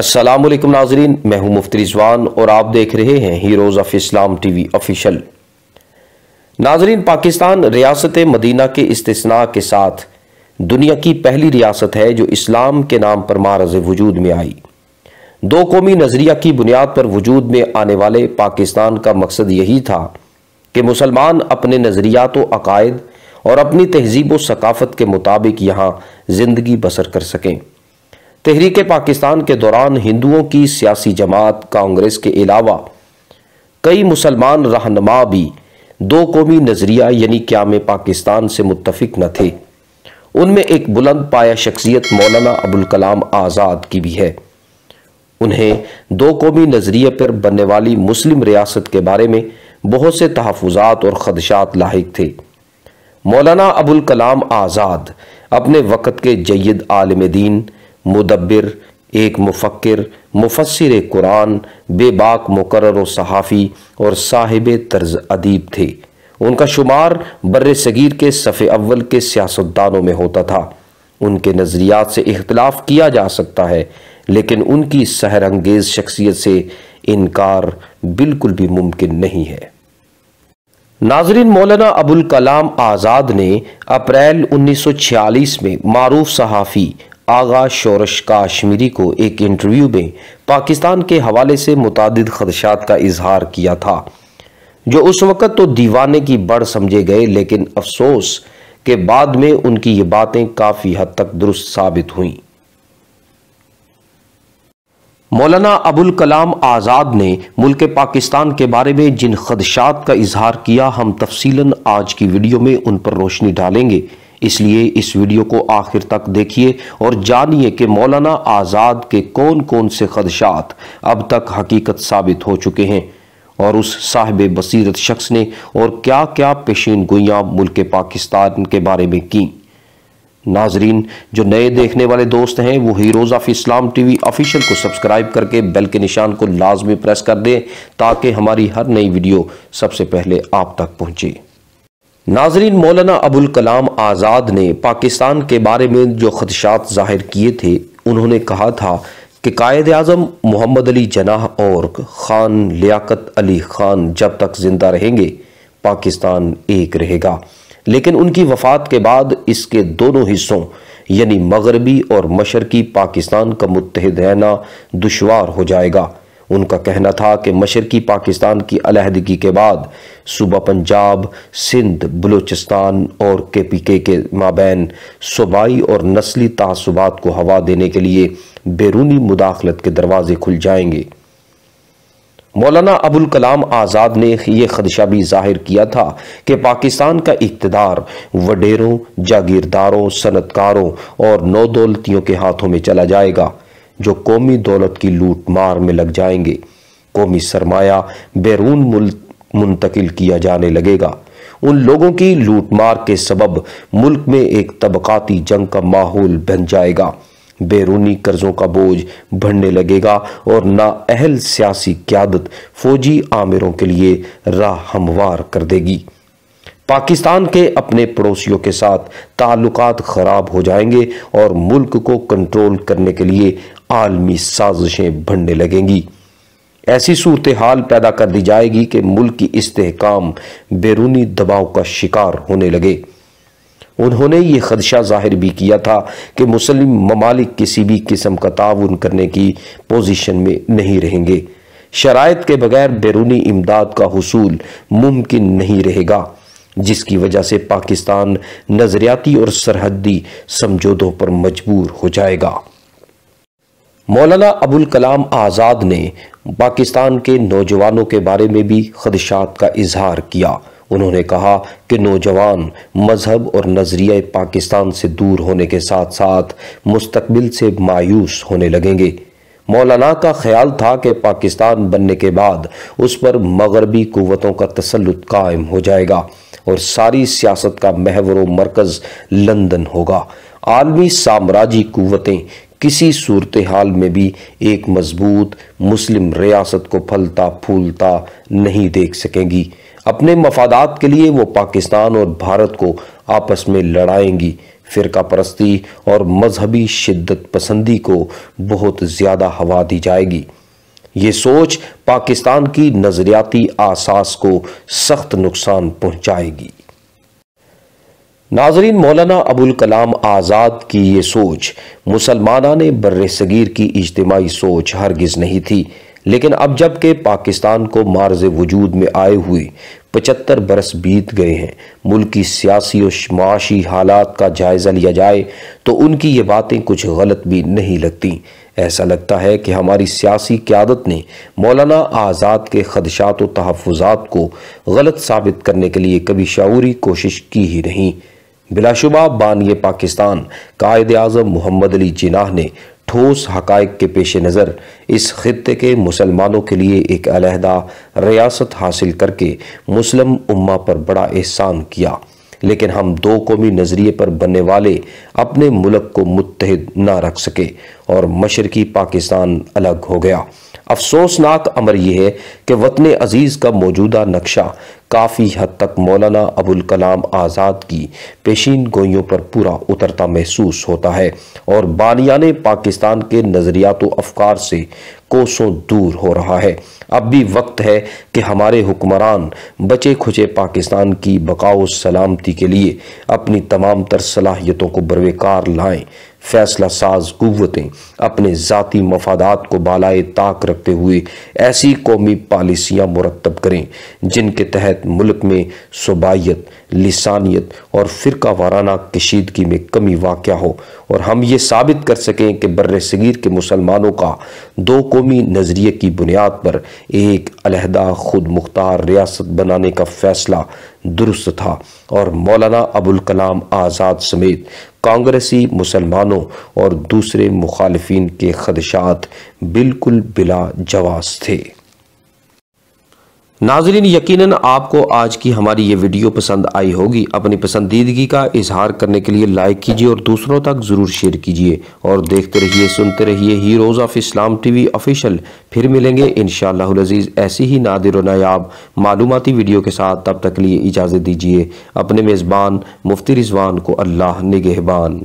अस्सलाम वालेकुम नाजरीन मैं हूं मुफ्ती रिजवान और आप देख रहे हैं heroes of Islam TV official नाजरीन पाकिस्तान रियासत मदीना के इस्तना के साथ दुनिया की पहली रियासत है जो इस्लाम के नाम पर मारज वजूद में आई दो कौमी नज़रिया की बुनियाद पर वजूद में आने वाले पाकिस्तान का मकसद यही था कि मुसलमान अपने नज़रियात व अकायद और अपनी तहजीब व सकाफ़त के मुताबिक यहाँ ज़िंदगी बसर कर सकें तहरीक पाकिस्तान के दौरान हिंदुओं की सियासी जमात कांग्रेस के अलावा कई मुसलमान रहनमा भी दो कौमी नज़रिया यानी क्या में पाकिस्तान से मुतफिक न थे उनमें एक बुलंद पाया शख्सियत मौलाना अबुल कलाम आज़ाद की भी है उन्हें दो कौमी नज़रिए पर बनने वाली मुस्लिम रियासत के बारे में बहुत से तहफात और खदशात लाक थे मौलाना अबुल कलाम आज़ाद अपने वक़्त के जयद आलम दीन मुदब्बिर एक मुफक्र मुफसर कुरान बेबाक मुकर सहाफ़ी और साहिब तर्ज अदीब थे उनका शुमार बर सगीर के सफ़े अव्वल के सियासतदानों में होता था उनके नज़रियात से इख्तलाफ किया जा सकता है लेकिन उनकी सहरंगेज़ शख्सियत से इनकार बिल्कुल भी मुमकिन नहीं है नाजरीन मौलाना अबुल कलाम आज़ाद ने अप्रैल 1946 में मारूफ सहाफ़ी आगा शोरश काश्मीरी को एक इंटरव्यू में पाकिस्तान के हवाले से मुतद खदशात का इजहार किया था जो उस वक़्त तो दीवाने की बढ़ समझे गए लेकिन अफसोस के बाद में उनकी ये बातें काफ़ी हद तक दुरुस्त साबित हुईं मौलाना अबुल कलाम आज़ाद ने मुल्क पाकिस्तान के बारे में जिन खदशात का इजहार किया हम तफसीला आज की वीडियो में उन पर रोशनी डालेंगे इसलिए इस वीडियो को आखिर तक देखिए और जानिए कि मौलाना आज़ाद के कौन कौन से खदशात अब तक हकीकत साबित हो चुके हैं और उस साहिब बसीरत शख्स ने और क्या क्या पेशीन गोयाँ मुल्क पाकिस्तान के बारे में की नाजरीन जो नए देखने वाले दोस्त हैं वो heroes of Islam TV official को सब्सक्राइब करके बेल के निशान को लाजमी प्रेस कर दें ताकि हमारी हर नई वीडियो सबसे पहले आप तक पहुँचे नाजरीन मौलाना अबुल कलाम आज़ाद ने पाकिस्तान के बारे में जो खदशात जाहिर किए थे उन्होंने कहा था कि कायद अजम मोहम्मद अली जनाह और ख़ान लियाकत अली ख़ान जब तक ज़िंदा रहेंगे पाकिस्तान एक रहेगा लेकिन उनकी वफात के बाद इसके दोनों हिस्सों यानी मगरबी और मशरकी पाकिस्तान का मुतहद रहना दुशवार हो जाएगा उनका कहना था कि मशरकी पाकिस्तान की अलहदगी के बाद सुबह पंजाब सिंध बलूचिस्तान और के पी के के माबेन सूबाई और नस्ली तसुबात को हवा देने के लिए बैरूनी मुदाखलत के दरवाजे खुल जाएंगे मौलाना अबुल कलाम आज़ाद ने यह खदशा भी जाहिर किया था कि पाकिस्तान का इकतदार वडेरों जागीरदारों सनतकारों और नौदौलतियों के हाथों में चला जाएगा जो कौमी दौलत की लूट मार में लग जाएंगे कौमी सरमाया बैरून मुंतकिल किया जाने लगेगा उन लोगों की लूटमार के सबब मुल्क में एक तबकाती जंग का माहौल बन जाएगा बैरूनी कर्जों का बोझ बढ़ने लगेगा और नाअहल सियासी क्यादत फौजी आमिरों के लिए राह हमवार कर देगी पाकिस्तान के अपने पड़ोसियों के साथ ताल्लुक ख़राब हो जाएंगे और मुल्क को कंट्रोल करने के लिए आलमी साजिशें बढ़ने लगेंगी ऐसी सूरत हाल पैदा कर दी जाएगी कि मुल्क की इस्तेकाम बैरूनी दबाव का शिकार होने लगे उन्होंने ये खदशा जाहिर भी किया था कि मुस्लिम ममालिक किसी भी किस्म का ताउन करने की पोजिशन में नहीं रहेंगे शराइ के बगैर बैरूनी इमदाद का हसूल मुमकिन नहीं रहेगा जिसकी वजह से पाकिस्तान नजरियाती और सरहदी समझौतों पर मजबूर हो जाएगा मौलाना अबुल कलाम आज़ाद ने पाकिस्तान के नौजवानों के बारे में भी खदशात का इजहार किया उन्होंने कहा कि नौजवान मजहब और नज़रिए पाकिस्तान से दूर होने के साथ साथ मुस्तबिल से मायूस होने लगेंगे मौलाना का ख्याल था कि पाकिस्तान बनने के बाद उस पर मगरबी कुतों का तसलुत कायम हो जाएगा और सारी सियासत का महवर मरकज़ लंदन होगा आलमी साम्राज्य कुतें किसी सूरत हाल में भी एक मजबूत मुस्लिम रियासत को फलता फूलता नहीं देख सकेंगी अपने मफादात के लिए वो पाकिस्तान और भारत को आपस में लड़ाएंगी फ़िरका परस्ती और मजहबी शिद्दत पसंदी को बहुत ज़्यादा हवा दी जाएगी ये सोच पाकिस्तान की नज़रियाती आसास को सख्त नुकसान पहुंचाएगी नाजरीन मौलाना अबुल कलाम आज़ाद की ये सोच मुसलमाना ने बर सगीर की इज्तमाही सोच हरगिज़ नहीं थी लेकिन अब जबकि पाकिस्तान को मार्ज वजूद में आए हुए पचहत्तर बरस बीत गए हैं मुल्क की सियासी और माशी हालात का जायज़ा लिया जाए तो उनकी ये बातें कुछ गलत भी नहीं लगती ऐसा लगता है कि हमारी सियासी क्यादत ने मौलाना आज़ाद के खदशात व तहफ़ात को गलत साबित करने के लिए कभी शूरी कोशिश की ही नहीं बिलाशुबा बानिय पाकिस्तान कायद अजम मोहम्मद अली जिनाह ने ठोस हक के पेश नज़र इस खत्े के मुसलमानों के लिए एक अलहदा रियासत हासिल करके मुस्लिम उम्मा पर बड़ा एहसान किया लेकिन हम दो कौमी नज़रिए पर बनने वाले अपने मुल्क को मुतहद ना रख सके और मशरकी पाकिस्तान अलग हो गया अफसोसनाक अमर यह है कि वतन अजीज़ का मौजूदा नक्शा काफ़ी हद तक मौलाना अबुल कलाम आज़ाद की पेशीन गोइयों पर पूरा उतरता महसूस होता है और बानियाने पाकिस्तान के नज़रियात अफकार से कोसों दूर हो रहा है अब भी वक्त है कि हमारे हुक्मरान बचे खुचे पाकिस्तान की बकाओ सलामती के लिए अपनी तमाम तर सलाहियतों को बरवेकार लाएँ फैसला साज कुतें अपने ज़ाती मफादात को बालाए ताक रखते हुए ऐसी कौमी पॉलिसियाँ मुरतब करें जिनके तहत मुल्क में सूबाइत लिसानियत और फिर वाराना कशीदगी में कमी वाक़ हो और हम ये साबित कर सकें कि बर सग़ीर के मुसलमानों का दो कौमी नज़रिए की बुनियाद पर एक अलहदा खुद मुख्तार रियासत बनाने का फ़ैसला दुरुस्त था और मौलाना अबुल कलाम आज़ाद समेत कांग्रेसी मुसलमानों और दूसरे मुखालफन के खदशात बिल्कुल बिला जवाब थे नाजरीन यकीनन आपको आज की हमारी ये वीडियो पसंद आई होगी अपनी पसंदीदगी का इजहार करने के लिए लाइक कीजिए और दूसरों तक ज़रूर शेयर कीजिए और देखते रहिए सुनते रहिए heroes of Islam TV official फिर मिलेंगे इन शजीज़ ऐसी ही नादिर नायाब मालूमती वीडियो के साथ तब तक लिए इजाज़त दीजिए अपने मेज़बान मुफ्ती रिजवान को अल्लाह निगहबान